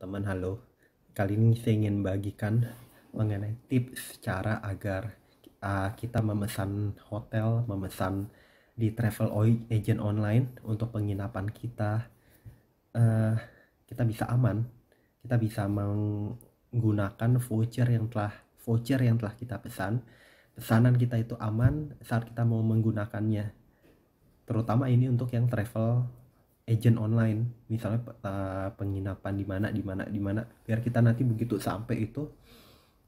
teman halo kali ini saya ingin bagikan mengenai tips cara agar uh, kita memesan hotel memesan di travel agent online untuk penginapan kita uh, kita bisa aman kita bisa menggunakan voucher yang telah voucher yang telah kita pesan pesanan kita itu aman saat kita mau menggunakannya terutama ini untuk yang travel agent online misalnya peta penginapan di mana di mana di mana biar kita nanti begitu sampai itu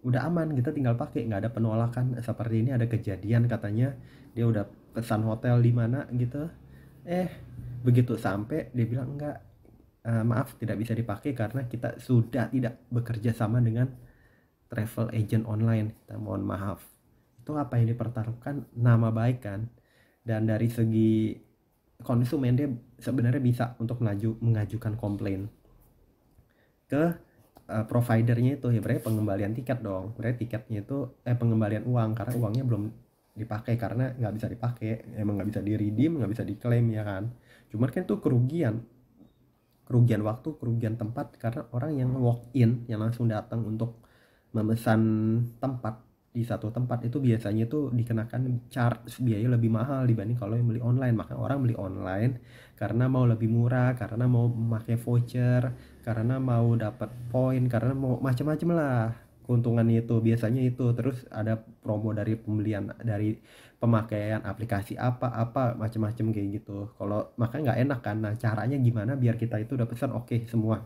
udah aman kita tinggal pakai nggak ada penolakan seperti ini ada kejadian katanya dia udah pesan hotel di mana gitu eh begitu sampai dia bilang enggak uh, eh, maaf tidak bisa dipakai karena kita sudah tidak bekerja sama dengan travel agent online kita mohon maaf itu apa yang dipertaruhkan nama baik kan dan dari segi konsumen dia sebenarnya bisa untuk melaju mengajukan komplain ke uh, providernya itu ya berarti pengembalian tiket dong berarti tiketnya itu eh pengembalian uang karena uangnya belum dipakai karena nggak bisa dipakai emang nggak bisa di redeem nggak bisa diklaim ya kan cuman kan itu kerugian kerugian waktu kerugian tempat karena orang yang walk in yang langsung datang untuk memesan tempat di satu tempat itu biasanya tuh dikenakan charge biaya lebih mahal dibanding kalau yang beli online maka orang beli online karena mau lebih murah karena mau memakai voucher karena mau dapat poin karena mau macam-macam lah keuntungan itu biasanya itu terus ada promo dari pembelian dari pemakaian aplikasi apa-apa macam-macam kayak gitu kalau makanya nggak enak kan nah caranya gimana biar kita itu udah pesan oke okay, semua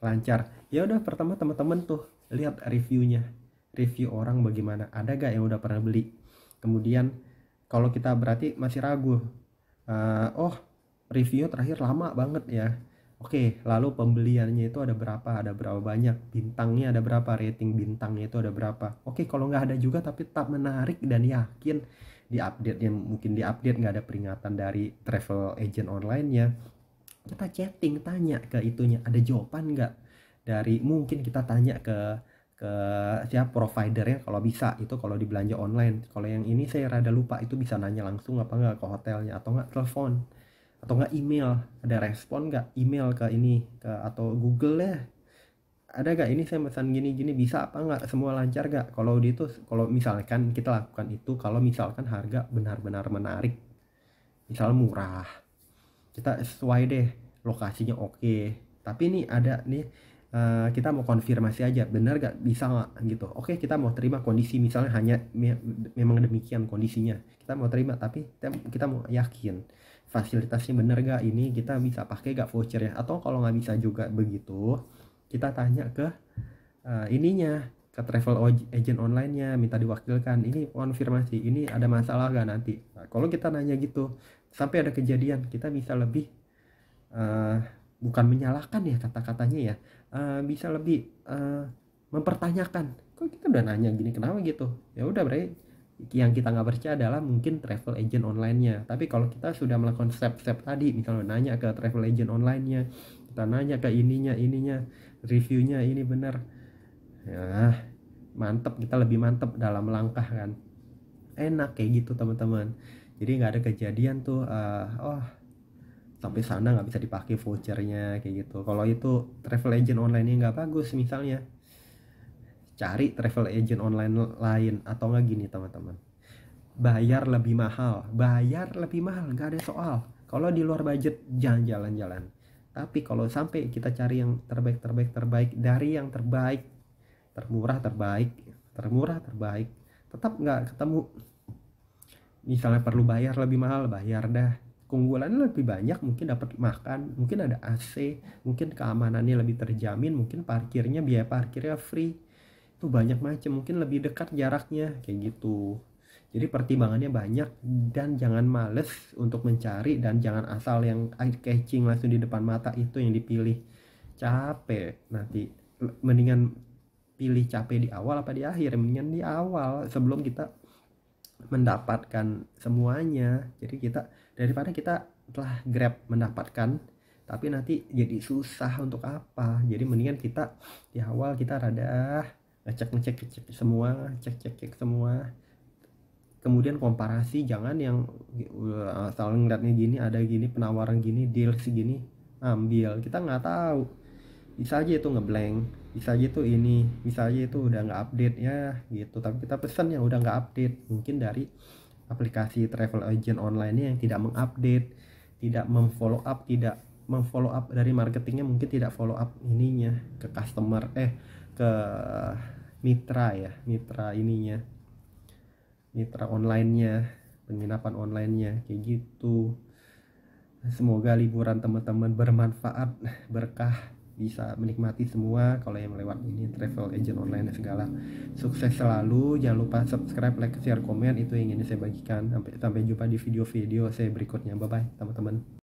lancar ya udah pertama teman-teman tuh lihat reviewnya review orang bagaimana ada gak yang udah pernah beli kemudian kalau kita berarti masih ragu uh, oh review terakhir lama banget ya Oke, lalu pembeliannya itu ada berapa? Ada berapa banyak? Bintangnya ada berapa? Rating bintangnya itu ada berapa? Oke, kalau nggak ada juga tapi tetap menarik dan yakin di update yang mungkin di update nggak ada peringatan dari travel agent online-nya. Kita chatting tanya ke itunya, ada jawaban nggak? Dari mungkin kita tanya ke ke siapa providernya kalau bisa itu kalau dibelanja online kalau yang ini saya rada lupa itu bisa nanya langsung apa enggak ke hotelnya atau enggak telepon atau enggak email ada respon nggak email ke ini ke atau Google ya ada gak ini saya pesan gini gini bisa apa enggak semua lancar gak kalau di itu kalau misalkan kita lakukan itu kalau misalkan harga benar-benar menarik misal murah kita sesuai deh lokasinya oke okay. tapi ini ada nih uh, kita mau konfirmasi aja benar gak bisa nggak gitu oke kita mau terima kondisi misalnya hanya me memang demikian kondisinya kita mau terima tapi kita, kita mau yakin fasilitasnya benar gak ini kita bisa pakai gak voucher ya atau kalau nggak bisa juga begitu kita tanya ke uh, ininya ke travel agent online minta diwakilkan ini konfirmasi ini ada masalah gak nanti nah, kalau kita nanya gitu sampai ada kejadian kita bisa lebih uh, bukan menyalahkan ya kata-katanya ya uh, bisa lebih uh, mempertanyakan kok kita udah nanya gini kenapa gitu ya udah berarti yang kita nggak percaya adalah mungkin travel agent online-nya tapi kalau kita sudah melakukan step-step tadi misalnya nanya ke travel agent online-nya kita nanya ke ininya ininya reviewnya ini benar ya mantep kita lebih mantep dalam langkah kan enak kayak gitu teman-teman jadi nggak ada kejadian tuh uh, oh sampai sana nggak bisa dipakai vouchernya kayak gitu kalau itu travel agent online ini nggak bagus misalnya cari travel agent online lain atau nggak gini teman-teman bayar lebih mahal bayar lebih mahal nggak ada soal kalau di luar budget jangan jalan-jalan tapi kalau sampai kita cari yang terbaik terbaik terbaik dari yang terbaik termurah terbaik termurah terbaik tetap nggak ketemu misalnya perlu bayar lebih mahal bayar dah keunggulannya lebih banyak mungkin dapat makan mungkin ada AC mungkin keamanannya lebih terjamin mungkin parkirnya biaya parkirnya free itu banyak macam mungkin lebih dekat jaraknya kayak gitu jadi pertimbangannya banyak dan jangan males untuk mencari dan jangan asal yang eye catching langsung di depan mata itu yang dipilih. Capek nanti mendingan pilih capek di awal apa di akhir, mendingan di awal sebelum kita mendapatkan semuanya jadi kita daripada kita telah grab mendapatkan tapi nanti jadi susah untuk apa jadi mendingan kita di awal kita rada ngecek ngecek ngecek semua cek cek cek semua kemudian komparasi jangan yang eh, saling ngeliatnya gini ada gini penawaran gini deal segini ambil kita nggak tahu bisa aja itu ngeblank bisa aja itu ini bisa aja itu udah nggak update ya gitu tapi kita pesan yang udah nggak update mungkin dari aplikasi travel agent online yang tidak mengupdate tidak memfollow up tidak memfollow up dari marketingnya mungkin tidak follow up ininya ke customer eh ke mitra ya mitra ininya mitra onlinenya penginapan onlinenya kayak gitu semoga liburan teman-teman bermanfaat berkah bisa menikmati semua kalau yang lewat ini travel agent online dan segala sukses selalu jangan lupa subscribe like share komen itu yang ingin saya bagikan sampai sampai jumpa di video-video saya berikutnya bye bye teman-teman